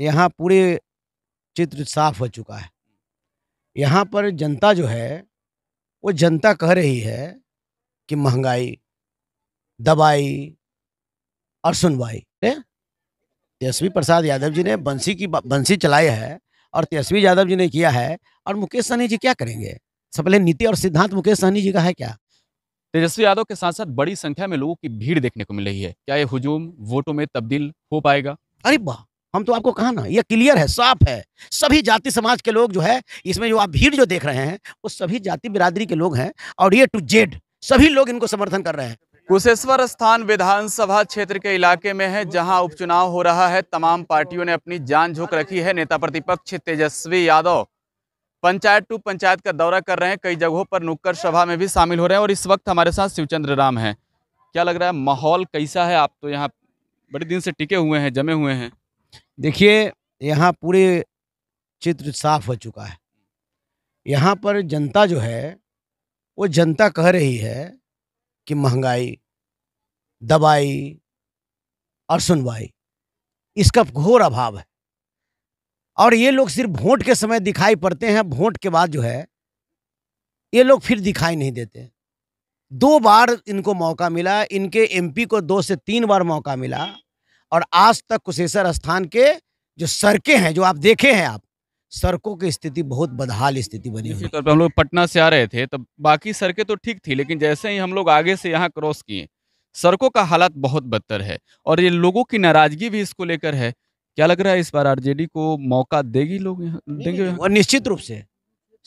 यहाँ पूरे चित्र साफ हो चुका है यहाँ पर जनता जो है वो जनता कह रही है कि महंगाई दवाई और सुनवाई तेजस्वी प्रसाद यादव जी ने बंसी की बंसी चलाई है और तेजस्वी यादव जी ने किया है और मुकेश सहनी जी क्या करेंगे सब पहले नीति और सिद्धांत मुकेश सहनी जी का है क्या तेजस्वी यादव के साथ साथ बड़ी संख्या में लोगों की भीड़ देखने को मिल रही है क्या ये हुजूम वोटों में तब्दील हो पाएगा अरे वाह हम तो आपको कहा ना ये क्लियर है साफ है सभी जाति समाज के लोग जो है इसमें जो आप भीड़ जो देख रहे हैं वो सभी जाति बिरादरी के लोग हैं और ये टू जेड सभी लोग इनको समर्थन कर रहे हैं कुशेश्वर स्थान विधानसभा क्षेत्र के इलाके में है जहां उपचुनाव हो रहा है तमाम पार्टियों ने अपनी जान झोंक रखी है नेता प्रतिपक्ष तेजस्वी यादव पंचायत टू पंचायत का दौरा कर रहे हैं कई जगहों पर नुक्कड़ सभा में भी शामिल हो रहे हैं और इस वक्त हमारे साथ शिवचंद्र राम है क्या लग रहा है माहौल कैसा है आप तो यहाँ बड़े दिन से टिके हुए हैं जमे हुए हैं देखिए यहाँ पूरे चित्र साफ हो चुका है यहाँ पर जनता जो है वो जनता कह रही है कि महंगाई दवाई और सुनवाई इसका घोर अभाव है और ये लोग सिर्फ वोट के समय दिखाई पड़ते हैं वोट के बाद जो है ये लोग फिर दिखाई नहीं देते दो बार इनको मौका मिला इनके एमपी को दो से तीन बार मौका मिला और आज तक कुशेश्वर स्थान के जो सड़कें हैं जो आप देखे हैं आप सड़कों की स्थिति बहुत बदहाल स्थिति बनी हुई तौर पर हम लोग पटना से आ रहे थे तो बाकी सड़कें तो ठीक थी लेकिन जैसे ही हम लोग आगे से यहाँ क्रॉस किए सड़कों का हालात बहुत बदतर है और ये लोगों की नाराजगी भी इसको लेकर है क्या लग रहा है इस बार आरजेडी को मौका देगी लोग देंगे और निश्चित रूप से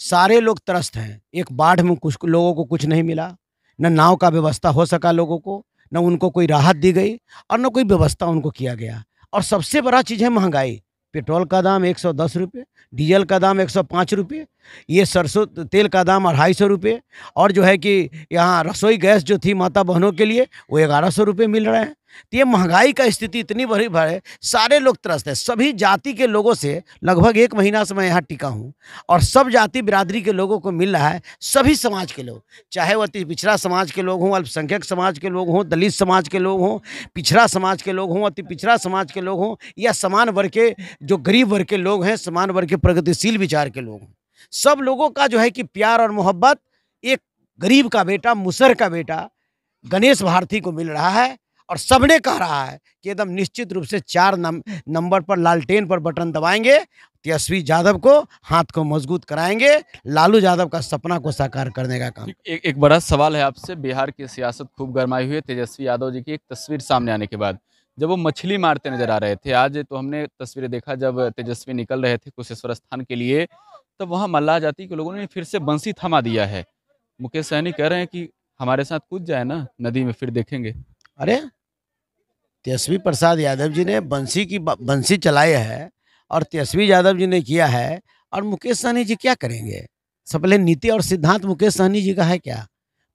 सारे लोग त्रस्त हैं एक बाढ़ में कुछ लोगों को कुछ नहीं मिला न नाव का व्यवस्था हो सका लोगों को न उनको कोई राहत दी गई और न कोई व्यवस्था उनको किया गया और सबसे बड़ा चीज़ है महंगाई पेट्रोल का दाम एक सौ दस रुपये डीजल का दाम एक सौ पाँच रुपये ये सरसों तेल का दाम अढ़ाई सौ रुपये और जो है कि यहाँ रसोई गैस जो थी माता बहनों के लिए वो ग्यारह सौ रुपये मिल रहे हैं तो ये महंगाई का स्थिति इतनी बड़ी भर है सारे लोग त्रस्त हैं सभी जाति के लोगों से लगभग एक महीना से मैं यहाँ टिका हूँ और सब जाति बिरादरी के लोगों को मिल रहा है सभी समाज के लोग चाहे वह अति पिछड़ा समाज के लोग हों अल्पसंख्यक समाज के लोग हों दलित समाज के लोग हों पिछड़ा समाज के लोग हों अति पिछड़ा समाज के लोग हों या समान वर्ग के जो गरीब वर्ग के लोग हैं समान वर्ग के प्रगतिशील विचार के लोग हों सब लोगों का जो है कि प्यार और मोहब्बत एक गरीब का बेटा मुसर का बेटा गणेश भारती को मिल रहा है और सबने कह रहा है कि एकदम निश्चित रूप से चार नम, नंबर पर लालटेन पर बटन दबाएंगे तेजस्वी यादव को हाथ को मजबूत कराएंगे लालू यादव का सपना को साकार करने का काम एक एक बड़ा सवाल है आपसे बिहार की सियासत खूब गरमाई हुई है तेजस्वी यादव जी की एक तस्वीर सामने आने के बाद जब वो मछली मारते नजर आ रहे थे आज तो हमने तस्वीरें देखा जब तेजस्वी निकल रहे थे कुशेश्वर स्थान के लिए तब वहाँ मल्लाह जाति के लोगों ने फिर से बंसी थमा दिया है मुकेश सहनी कह रहे हैं कि हमारे साथ कूद जाए ना नदी में फिर देखेंगे अरे तेजस्वी प्रसाद यादव जी ने बंसी की बंसी चलाई है और तेजस्वी यादव जी ने किया है और मुकेश सहनी जी क्या करेंगे सब पहले नीति और सिद्धांत मुकेश सहनी जी का है क्या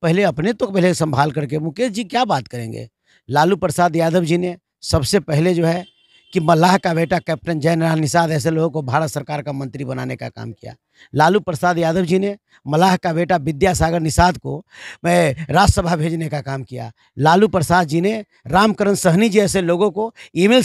पहले अपने तो पहले संभाल करके मुकेश जी क्या बात करेंगे लालू प्रसाद यादव जी ने सबसे पहले जो है कि मल्लाह का बेटा कैप्टन जयनारायण निषाद ऐसे लोगों को भारत सरकार का मंत्री बनाने का काम किया लालू प्रसाद यादव जी ने मलाह का बेटा विद्यासागर निषाद को मैं राज्यसभा भेजने का काम किया लालू प्रसाद जी ने रामकरण सहनी जी ऐसे लोगों को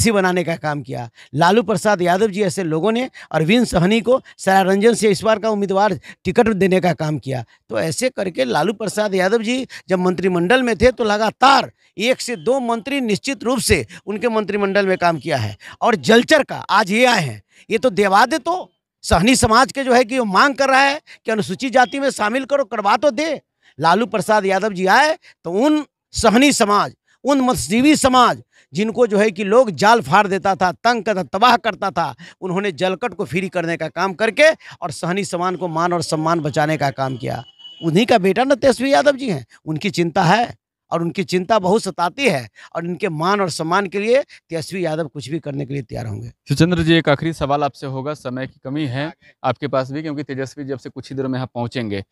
सी बनाने का काम किया लालू प्रसाद यादव जी ऐसे लोगों ने अरविंद सहनी को सरा रंजन से इस बार का उम्मीदवार टिकट देने का काम किया तो ऐसे करके लालू प्रसाद यादव जी जब मंत्रिमंडल में थे तो लगातार एक से दो मंत्री निश्चित रूप से उनके मंत्रिमंडल में काम किया है और जलचर का आज ये आए हैं ये तो दे तो सहनी समाज के जो है कि वो मांग कर रहा है कि अनुसूचित जाति में शामिल करो करवा तो दे लालू प्रसाद यादव जी आए तो उन सहनी समाज उन मत्स्यजीवी समाज जिनको जो है कि लोग जाल फाड़ देता था तंग करता तबाह करता था उन्होंने जलकट को फ्री करने का काम करके और सहनी समान को मान और सम्मान बचाने का काम किया उन्हीं का बेटा ना तेजस्वी यादव जी हैं उनकी चिंता है और उनकी चिंता बहुत सताती है और इनके मान और सम्मान के लिए तेजस्वी यादव कुछ भी करने के लिए तैयार होंगे सुचंद्र जी एक आखिरी सवाल आपसे होगा समय की कमी है आपके पास भी क्योंकि तेजस्वी जब से कुछ ही देर में यहाँ पहुंचेंगे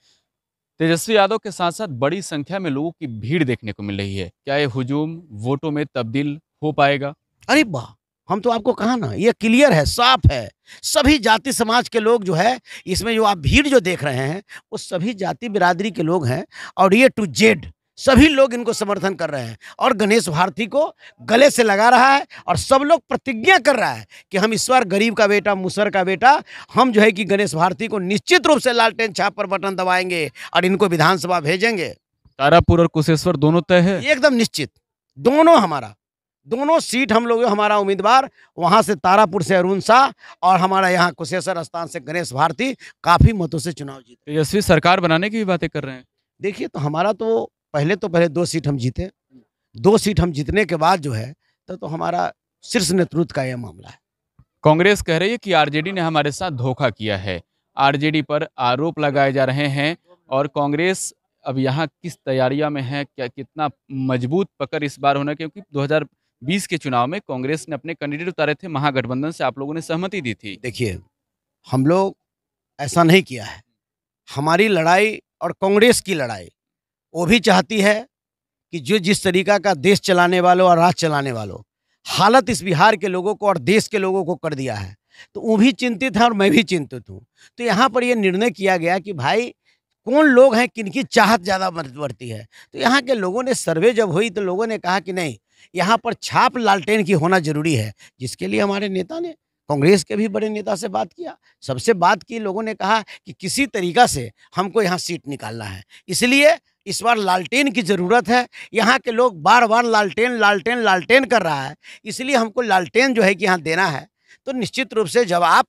तेजस्वी यादव के साथ साथ बड़ी संख्या में लोगों की भीड़ देखने को मिल रही है क्या ये हुजूम वोटों में तब्दील हो पाएगा अरे वाह हम तो आपको कहा ना ये क्लियर है साफ है सभी जाति समाज के लोग जो है इसमें जो आप भीड़ जो देख रहे हैं वो सभी जाति बिरादरी के लोग हैं और ये टू जेड सभी लोग इनको समर्थन कर रहे हैं और गणेश भारती को गले से लगा रहा है और सब लोग प्रतिज्ञा कर रहा है कि हम ईश्वर गरीब का बेटा मुसर का बेटा हम जो है कि गणेश भारती को निश्चित रूप से लालटेन छाप पर बटन दबाएंगे और इनको विधानसभा भेजेंगे तारापुर और कुशेश्वर दोनों तय है एकदम निश्चित दोनों हमारा दोनों सीट हम लोग हमारा उम्मीदवार वहाँ से तारापुर से अरुण शाह और हमारा यहाँ कुशेश्वर स्थान से गणेश भारती काफ़ी मतों से चुनाव जीते तेजस्वी तो सरकार बनाने की भी बातें कर रहे हैं देखिए तो हमारा तो पहले तो पहले दो सीट हम जीते दो सीट हम जीतने के बाद जो है तो, तो हमारा शीर्ष नेतृत्व का यह मामला है कांग्रेस कह रही है कि आरजेडी ने हमारे साथ धोखा किया है आरजेडी पर आरोप लगाए जा रहे हैं और कांग्रेस अब यहाँ किस तैयारियां में है क्या कितना मजबूत पकड़ इस बार होना क्योंकि 2020 के चुनाव में कांग्रेस ने अपने कैंडिडेट उतारे थे महागठबंधन से आप लोगों ने सहमति दी थी देखिए हम लोग ऐसा नहीं किया है हमारी लड़ाई और कांग्रेस की लड़ाई वो भी चाहती है कि जो जिस तरीका का देश चलाने वालों और राज चलाने वालों हालत इस बिहार के लोगों को और देश के लोगों को कर दिया है तो वो भी चिंतित है और मैं भी चिंतित हूँ तो यहाँ पर यह निर्णय किया गया कि भाई कौन लोग हैं किनकी चाहत ज़्यादा बढ़ती है तो यहाँ के लोगों ने सर्वे जब हुई तो लोगों ने कहा कि नहीं यहाँ पर छाप लालटेन की होना जरूरी है जिसके लिए हमारे नेता ने कांग्रेस के भी बड़े नेता से बात किया सबसे बात की लोगों ने कहा कि किसी तरीका से हमको यहाँ सीट निकालना है इसलिए इस बार लालटेन की ज़रूरत है यहाँ के लोग बार बार लालटेन लालटेन लालटेन कर रहा है इसलिए हमको लालटेन जो है कि यहाँ देना है तो निश्चित रूप से जब आप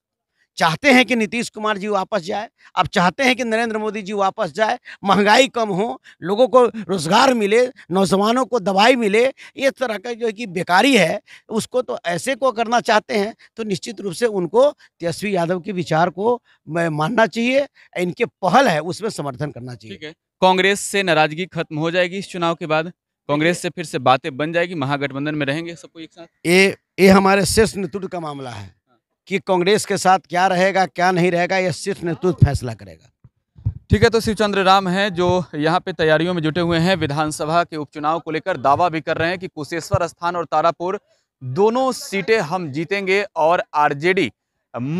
चाहते हैं कि नीतीश कुमार जी वापस जाए आप चाहते हैं कि नरेंद्र मोदी जी वापस जाए महंगाई कम हो लोगों को रोज़गार मिले नौजवानों को दवाई मिले इस तरह का जो है कि बेकारी है उसको तो ऐसे को करना चाहते हैं तो निश्चित रूप से उनको तेजस्वी यादव के विचार को मानना चाहिए इनके पहल है उसमें समर्थन करना चाहिए कांग्रेस से नाराजगी खत्म हो जाएगी इस चुनाव के बाद कांग्रेस से फिर से बातें बन जाएगी महागठबंधन में रहेंगे सबको एक साथ ये ये हमारे शीर्ष नेतृत्व का मामला है कि कांग्रेस के साथ क्या रहेगा क्या नहीं रहेगा यह शीर्ष नेतृत्व फैसला करेगा ठीक है तो शिवचंद्र राम हैं जो यहाँ पे तैयारियों में जुटे हुए हैं विधानसभा के उपचुनाव को लेकर दावा भी कर रहे हैं कि कुशेश्वर स्थान और तारापुर दोनों सीटें हम जीतेंगे और आरजेडी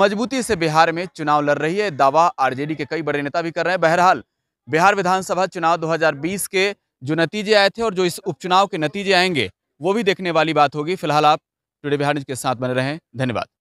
मजबूती से बिहार में चुनाव लड़ रही है दावा आरजेडी के कई बड़े नेता भी कर रहे हैं बहरहाल बिहार विधानसभा चुनाव 2020 के जो नतीजे आए थे और जो इस उपचुनाव के नतीजे आएंगे वो भी देखने वाली बात होगी फिलहाल आप टुडे बिहार न्यूज के साथ बने रहें धन्यवाद